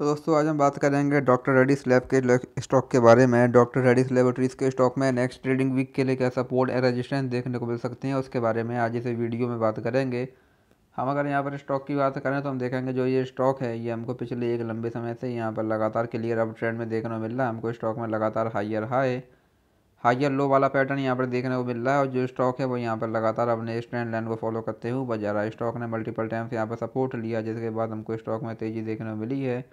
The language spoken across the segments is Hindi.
तो दोस्तों आज हम बात करेंगे डॉक्टर रेडिस लैब के स्टॉक के बारे में डॉक्टर रेडिस लेबोरेटरीज के स्टॉक में नेक्स्ट ट्रेडिंग वीक के लिए क्या सपोर्ट एंड रेजिस्टेंस देखने को मिल सकते हैं उसके बारे में आज इस वीडियो में बात करेंगे हम अगर यहाँ पर स्टॉक की बात करें तो हम देखेंगे जो ये स्टॉक है ये हमको पिछले एक लंबे समय से यहाँ पर लगातार क्लियर अप ट्रेंड में देखने को मिल रहा है हमको स्टॉक में लगातार हाइयर हाई हाइयर लो वाला पैटर्न यहाँ पर देखने को मिल रहा है और जो स्टॉक है वो यहाँ पर लगातार अपने ट्रेंड लाइन को फॉलो करते हुए बजा रहा है स्टॉक ने मल्टीपल टाइम्स यहाँ पर सपोर्ट लिया जिसके बाद हमको स्टॉक में तेज़ी देखने को मिली है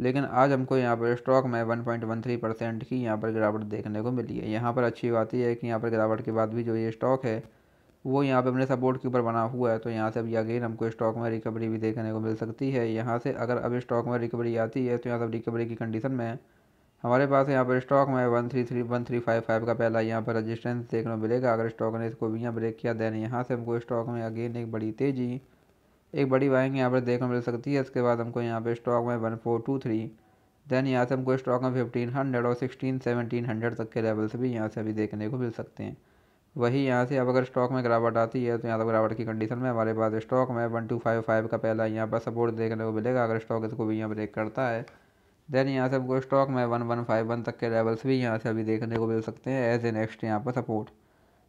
लेकिन आज हमको यहाँ पर स्टॉक में 1.13 परसेंट की यहाँ पर गिरावट देखने को मिली है यहाँ पर अच्छी बात यह है कि यहाँ पर गिरावट के बाद भी जो ये स्टॉक है वो यहाँ पर अपने सपोर्ट के ऊपर बना हुआ है तो यहाँ से अभी अगेन हमको स्टॉक में रिकवरी भी देखने को मिल सकती है यहाँ से अगर अब स्टॉक में रिकवरी आती है तो यहाँ से रिकवरी की कंडीशन में हमारे पास यहाँ पर स्टॉक में one three three one three five five का पहला यहाँ पर रजिस्टेंस देखने को मिलेगा अगर स्टॉक ने इसको भी यहाँ ब्रेक किया देन यहाँ से हमको स्टॉक में अगेन एक बड़ी तेज़ी एक बड़ी बाइंग यहाँ पर देखने मिल सकती है इसके बाद हमको यहाँ पे स्टॉक में one four two three then यहाँ से हमको स्टॉक में फिफ्टीन हंड्रेड और सिक्सटीन सेवनटीन हंड्रेड तक के लेवल्स भी यहाँ से अभी देखने को मिल सकते हैं वही यहाँ से अब अगर स्टॉक में गिरावट आती है तो यहाँ तक गिरावट की कंडीशन में हमारे पास स्टॉक में वन टू फाइव फाइव का पहला यहाँ पर सपोर्ट देखने को मिलेगा अगर स्टॉक इसको भी यहाँ ब्रेक करता है देन यहाँ से हमको स्टॉक में वन वन फाइव वन तक के लेवल्स भी यहाँ से अभी देखने को मिल सकते हैं एज ए नेक्स्ट यहाँ पर सपोर्ट